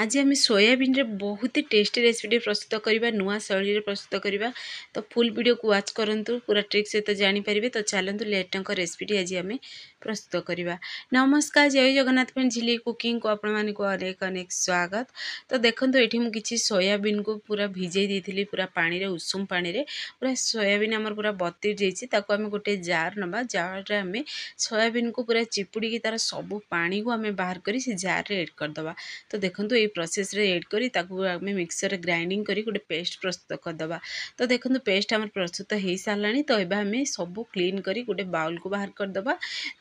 ଆଜି ଆମେ ସୋୟାବିନରେ ବହୁତ ଟେଷ୍ଟି ରେସିପିଟେ ପ୍ରସ୍ତୁତ କରିବା ନୂଆ ଶୈଳୀରେ ପ୍ରସ୍ତୁତ କରିବା ତ ଫୁଲ୍ ଭିଡ଼ିଓକୁ ୱାଚ୍ କରନ୍ତୁ ପୁରା ଟ୍ରିକ୍ ସହିତ ଜାଣିପାରିବେ ତ ଚାଲନ୍ତୁ ଲେଟ୍ଙ୍କ ରେସିପିଟି ଆଜି ଆମେ ପ୍ରସ୍ତୁତ କରିବା ନମସ୍କାର ଜୟ ଜଗନ୍ନାଥ ପାଇଁ ଝିଲି କୁକିଂକୁ ଆପଣମାନଙ୍କୁ ଅନେକ ଅନେକ ସ୍ୱାଗତ ତ ଦେଖନ୍ତୁ ଏଠି ମୁଁ କିଛି ସୋୟାବିନକୁ ପୁରା ଭିଜେଇ ଦେଇଥିଲି ପୁରା ପାଣିରେ ଉଷୁମ ପାଣିରେ ପୁରା ସୋୟାବିନ୍ ଆମର ପୁରା ବତୁରି ଯାଇଛି ତାକୁ ଆମେ ଗୋଟେ ଜାର ନେବା ଜାରରେ ଆମେ ସୋୟାବିନକୁ ପୁରା ଚିପୁଡ଼ିକି ତା'ର ସବୁ ପାଣିକୁ ଆମେ ବାହାର କରି ସେ ଜାରରେ ଏଡ଼୍ କରିଦେବା ତ ଦେଖନ୍ତୁ এই প্রসেসরে এড করে তাকে আমি মিক্সর গ্রাইন্ডিং করি গোটে পেস্ট প্রস্তুত করদেবা তো দেখুন পেস্ট আমার প্রস্তুত হয়ে সারা তো এবার আমি সবু ক্লিন করে গোটে বাউল কু বাহার করদেবা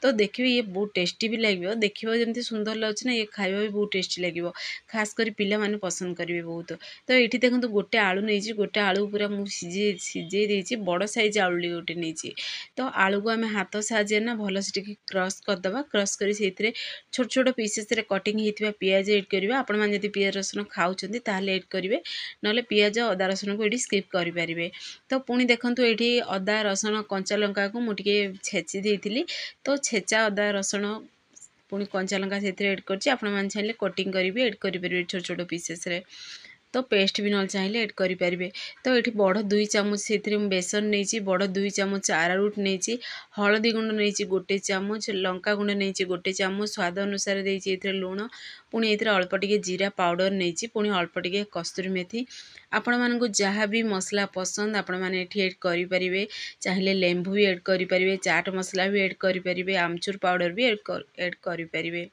তো দেখবে ইয়ে বহু টেস্টি বি লাগবে দেখবে যেমন সুন্দর লাগুছে না ইয়ে খাইবা বি বহু টেস্টি লাগবে খাস করে পিলামানে পছন্দ করবে বহুত তো এটি দেখুন গোটে আলু নিয়েছি গোটে আলু পুরা মু সিঝে সিঝাই দিয়েছি বড় সাইজ আলুটি গোটে নিয়েছি তো আলুকু আমি হাত সাহায্যে না ভালসে টিকি ক্রস করদেবা ক্রস করে সেইথিরে ছোট ছোট পিসেসরে কটিং হয়ে পিঁয়াজ এড করা আপনার ଆପଣ ଯଦି ପିଆଜ ରସୁଣ ଖାଉଛନ୍ତି ତାହେଲେ ଏଡ଼୍ କରିବେ ନହେଲେ ପିଆଜ ଅଦା ରସୁଣକୁ ଏଇଠି ସ୍କିପ୍ କରିପାରିବେ ତ ପୁଣି ଦେଖନ୍ତୁ ଏଇଠି ଅଦା ରସୁଣ କଞ୍ଚା ଲଙ୍କାକୁ ମୁଁ ଟିକେ ଛେଚି ଦେଇଥିଲି ତ ଛେଚା ଅଦା ରସୁଣ ପୁଣି କଞ୍ଚା ଲଙ୍କା ସେଥିରେ ଏଡ଼୍ କରିଛି ଆପଣମାନେ ଚାହିଁଲେ କଟିଂ କରିବି ଏଡ଼୍ କରିପାରିବେ ଛୋଟ ଛୋଟ ପିସେସ୍ରେ ତ ପେଷ୍ଟ ବି ନହେଲେ ଚାହିଁଲେ ଏଡ଼୍ କରିପାରିବେ ତ ଏଠି ବଡ଼ ଦୁଇ ଚାମଚ ସେଥିରେ ମୁଁ ବେସନ ନେଇଛି ବଡ଼ ଦୁଇ ଚାମଚ ଆରାରୁଟ୍ ନେଇଛି ହଳଦୀ ଗୁଣ୍ଡ ନେଇଛି ଗୋଟେ ଚାମଚ ଲଙ୍କା ଗୁଣ୍ଡ ନେଇଛି ଗୋଟେ ଚାମଚ ସ୍ୱାଦ ଅନୁସାରେ ଦେଇଛି ଏଥିରେ ଲୁଣ ପୁଣି ଏଥିରେ ଅଳ୍ପ ଟିକେ ଜିରା ପାଉଡ଼ର ନେଇଛି ପୁଣି ଅଳ୍ପ ଟିକେ କସ୍ତୁରୀ ମେଥି ଆପଣମାନଙ୍କୁ ଯାହା ବି ମସଲା ପସନ୍ଦ ଆପଣମାନେ ଏଠି ଏଡ଼୍ କରିପାରିବେ ଚାହିଁଲେ ଲେମ୍ବୁ ବି ଏଡ଼୍ କରିପାରିବେ ଚାଟ୍ ମସଲା ବି ଏଡ଼୍ କରିପାରିବେ ଆମଚୁର ପାଉଡ଼ର ବି ଏଡ଼୍ ଏଡ଼୍ କରିପାରିବେ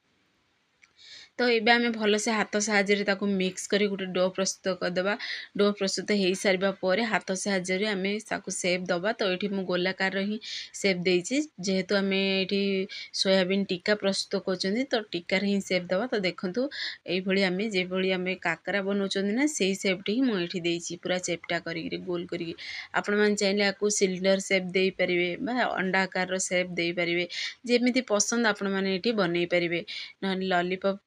ତ ଏବେ ଆମେ ଭଲସେ ହାତ ସାହାଯ୍ୟରେ ତାକୁ ମିକ୍ସ କରି ଗୋଟେ ଡୋ ପ୍ରସ୍ତୁତ କରିଦେବା ଡୋ ପ୍ରସ୍ତୁତ ହୋଇସାରିବା ପରେ ହାତ ସାହାଯ୍ୟରେ ଆମେ ତାକୁ ସେପ୍ ଦେବା ତ ଏଠି ମୁଁ ଗୋଲାକାରର ହିଁ ସେପ୍ ଦେଇଛି ଯେହେତୁ ଆମେ ଏଠି ସୋୟାବିନ୍ ଟିକା ପ୍ରସ୍ତୁତ କରୁଛନ୍ତି ତ ଟିକାରେ ହିଁ ସେପ୍ ଦେବା ତ ଦେଖନ୍ତୁ ଏଇଭଳି ଆମେ ଯେଭଳି ଆମେ କାକରା ବନାଉଛନ୍ତି ନା ସେଇ ସେପ୍ଟି ହିଁ ମୁଁ ଏଠି ଦେଇଛି ପୁରା ଚେପ୍ଟା କରିକିରି ଗୋଲ କରିକି ଆପଣମାନେ ଚାହିଁଲେ ଆକୁ ସିଲିଣ୍ଡର ସେପ୍ ଦେଇପାରିବେ ବା ଅଣ୍ଡା ଆକାରର ସେପ୍ ଦେଇପାରିବେ ଯେମିତି ପସନ୍ଦ ଆପଣମାନେ ଏଠି ବନେଇ ପାରିବେ ନହେଲେ ଲଲିପପ୍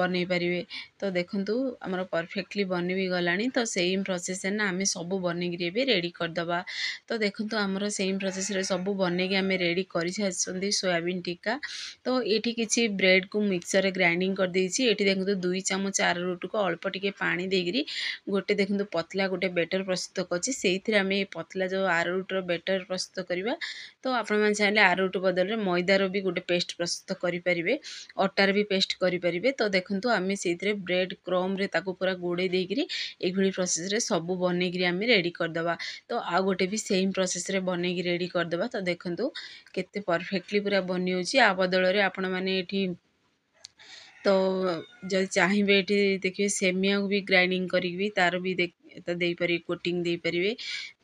ବନେଇ ପାରିବେ ତ ଦେଖନ୍ତୁ ଆମର ପରଫେକ୍ଟଲି ବନି ବି ଗଲାଣି ତ ସେମ୍ ପ୍ରୋସେସ୍ରେ ନା ଆମେ ସବୁ ବନେଇକିରି ଏବେ ରେଡ଼ି କରିଦେବା ତ ଦେଖନ୍ତୁ ଆମର ସେମ୍ ପ୍ରୋସେସ୍ରେ ସବୁ ବନେଇକି ଆମେ ରେଡ଼ି କରିସାରିଛନ୍ତି ସୋୟାବିନ୍ ଟିକା ତ ଏଠି କିଛି ବ୍ରେଡ଼୍କୁ ମିକ୍ସର୍ରେ ଗ୍ରାଇଣ୍ଡିଙ୍ଗ କରିଦେଇଛି ଏଠି ଦେଖନ୍ତୁ ଦୁଇ ଚାମଚ ଆର ରୁଟକୁ ଅଳ୍ପ ଟିକେ ପାଣି ଦେଇକିରି ଗୋଟେ ଦେଖନ୍ତୁ ପତଲା ଗୋଟେ ବେଟର୍ ପ୍ରସ୍ତୁତ କରିଛି ସେଇଥିରେ ଆମେ ଏ ପତଲା ଯେଉଁ ଆର ରୁଟର ବେଟର୍ ପ୍ରସ୍ତୁତ କରିବା ତ ଆପଣମାନେ ଚାହିଁଲେ ଆର ରୁଟ ବଦଳରେ ମଇଦାର ବି ଗୋଟେ ପେଷ୍ଟ ପ୍ରସ୍ତୁତ କରିପାରିବେ ଅଟାର ବି ପେଷ୍ଟ କରିପାରିବେ ତ ତ ଦେଖନ୍ତୁ ଆମେ ସେଇଥିରେ ବ୍ରେଡ଼୍ କ୍ରମ୍ରେ ତାକୁ ପୁରା ଗୋଡ଼େଇ ଦେଇକିରି ଏଇଭଳି ପ୍ରୋସେସ୍ରେ ସବୁ ବନେଇକିରି ଆମେ ରେଡ଼ି କରିଦେବା ତ ଆଉ ଗୋଟେ ବି ସେମ୍ ପ୍ରୋସେସ୍ରେ ବନେଇକି ରେଡ଼ି କରିଦେବା ତ ଦେଖନ୍ତୁ କେତେ ପରଫେକ୍ଟଲି ପୁରା ବନିଯାଉଛି ଆ ବଦଳରେ ଆପଣମାନେ ଏଠି ତ ଯଦି ଚାହିଁବେ ଏଠି ଦେଖିବେ ସେମିଆକୁ ବି ଗ୍ରାଇଣ୍ଡିଂ କରିକି ବି ତାର ବି ଦେଇପାରିବେ କୋଟିଂ ଦେଇପାରିବେ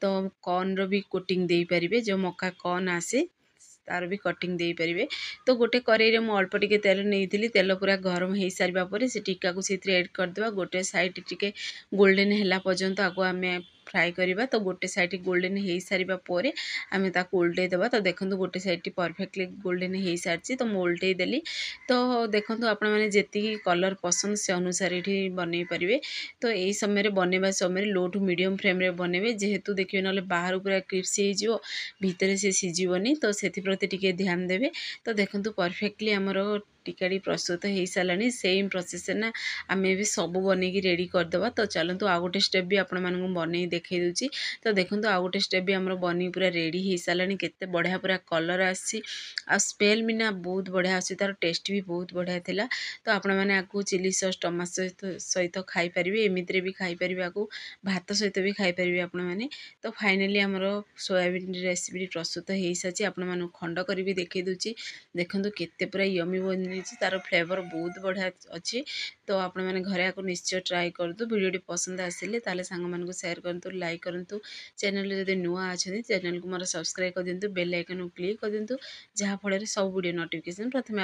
ତ କର୍ଣ୍ଣର ବି କୋଟିଂ ଦେଇପାରିବେ ଯେଉଁ ମକା କର୍ଣ୍ଣ ଆସେ ତାର ବି କଟିଂ ଦେଇପାରିବେ ତ ଗୋଟେ କରେଇରେ ମୁଁ ଅଳ୍ପ ଟିକେ ତେଲ ନେଇଥିଲି ତେଲ ପୁରା ଗରମ ହୋଇସାରିବା ପରେ ସେ ଟିକାକୁ ସେଥିରେ ଏଡ଼୍ କରିଦେବା ଗୋଟେ ସାଇଡ଼୍ ଟିକେ ଗୋଲ୍ଡେନ୍ ହେଲା ପର୍ଯ୍ୟନ୍ତ ଆକୁ ଆମେ ଫ୍ରାଏ କରିବା ତ ଗୋଟେ ସାଇଡ଼୍ ଗୋଲ୍ଡେନ୍ ହୋଇସାରିବା ପରେ ଆମେ ତାକୁ ଓଲଟେଇ ଦେବା ତ ଦେଖନ୍ତୁ ଗୋଟେ ସାଇଡ଼୍ଟି ପରଫେକ୍ଟଲି ଗୋଲ୍ଡେନ୍ ହୋଇସାରିଛି ତ ମୁଁ ଓଲଟେଇ ଦେଲି ତ ଦେଖନ୍ତୁ ଆପଣମାନେ ଯେତିକି କଲର୍ ପସନ୍ଦ ସେ ଅନୁସାରେ ଏଠି ବନେଇ ପାରିବେ ତ ଏହି ସମୟରେ ବନେଇବା ସମୟରେ ଲୋ ଟୁ ମିଡ଼ିୟମ୍ ଫ୍ଲେମ୍ରେ ବନେଇବେ ଯେହେତୁ ଦେଖିବେ ନହେଲେ ବାହାରୁ ପୁରା କ୍ରିପ୍ସି ହେଇଯିବ ଭିତରେ ସେ ସିଝିବନି ତ ସେଥିପ୍ରତି ଟିକେ ଧ୍ୟାନ ଦେବେ ତ ଦେଖନ୍ତୁ ପରଫେକ୍ଟଲି ଆମର ତରକାରୀ ପ୍ରସ୍ତୁତ ହେଇସାରିଲାଣି ସେମ୍ ପ୍ରୋସେସ୍ରେ ନା ଆମେ ବି ସବୁ ବନେଇକି ରେଡ଼ି କରିଦେବା ତ ଚାଲନ୍ତୁ ଆଉ ଗୋଟେ ଷ୍ଟେପ୍ ବି ଆପଣମାନଙ୍କୁ ବନେଇ ଦେଖେଇ ଦେଉଛି ତ ଦେଖନ୍ତୁ ଆଉ ଗୋଟେ ଷ୍ଟେପ୍ ବି ଆମର ବନେଇ ପୁରା ରେଡ଼ି ହେଇସାରିଲାଣି କେତେ ବଢ଼ିଆ ପୁରା କଲର୍ ଆସିଛି ଆଉ ସ୍ମେଲ୍ ବି ନା ବହୁତ ବଢ଼ିଆ ଆସୁଛି ତା'ର ଟେଷ୍ଟ ବି ବହୁତ ବଢ଼ିଆ ଥିଲା ତ ଆପଣମାନେ ଆକୁ ଚିଲି ସସ୍ ଟମାଟୋ ସହିତ ଖାଇପାରିବେ ଏମିତିରେ ବି ଖାଇପାରିବେ ଆକୁ ଭାତ ସହିତ ବି ଖାଇପାରିବେ ଆପଣମାନେ ତ ଫାଇନାଲି ଆମର ସୋୟାବିନ୍ ରେସିପିଟି ପ୍ରସ୍ତୁତ ହେଇସାରିଛି ଆପଣମାନଙ୍କୁ ଖଣ୍ଡ କରିବି ଦେଖେଇ ଦେଉଛି ଦେଖନ୍ତୁ କେତେ ପୁରା ୟମି ହେଇଛି ତାର ଫ୍ଲେଭର୍ ବହୁତ ବଢ଼ିଆ ଅଛି ତ ଆପଣମାନେ ଘରେ ଆକୁ ନିଶ୍ଚୟ ଟ୍ରାଏ କରନ୍ତୁ ଭିଡ଼ିଓଟି ପସନ୍ଦ ଆସିଲେ ତାହେଲେ ସାଙ୍ଗମାନଙ୍କୁ ସେୟାର କରନ୍ତୁ ଲାଇକ୍ କରନ୍ତୁ ଚ୍ୟାନେଲ୍ରେ ଯଦି ନୂଆ ଅଛନ୍ତି ଚ୍ୟାନେଲ୍କୁ ମୋର ସବସ୍କ୍ରାଇବ୍ କରିଦିଅନ୍ତୁ ବେଲ୍ ଆଇକନ୍କୁ କ୍ଲିକ୍ କରିଦିଅନ୍ତୁ ଯାହାଫଳରେ ସବୁ ଭିଡ଼ିଓ ନୋଟିଫିକେସନ୍ ପ୍ରଥମେ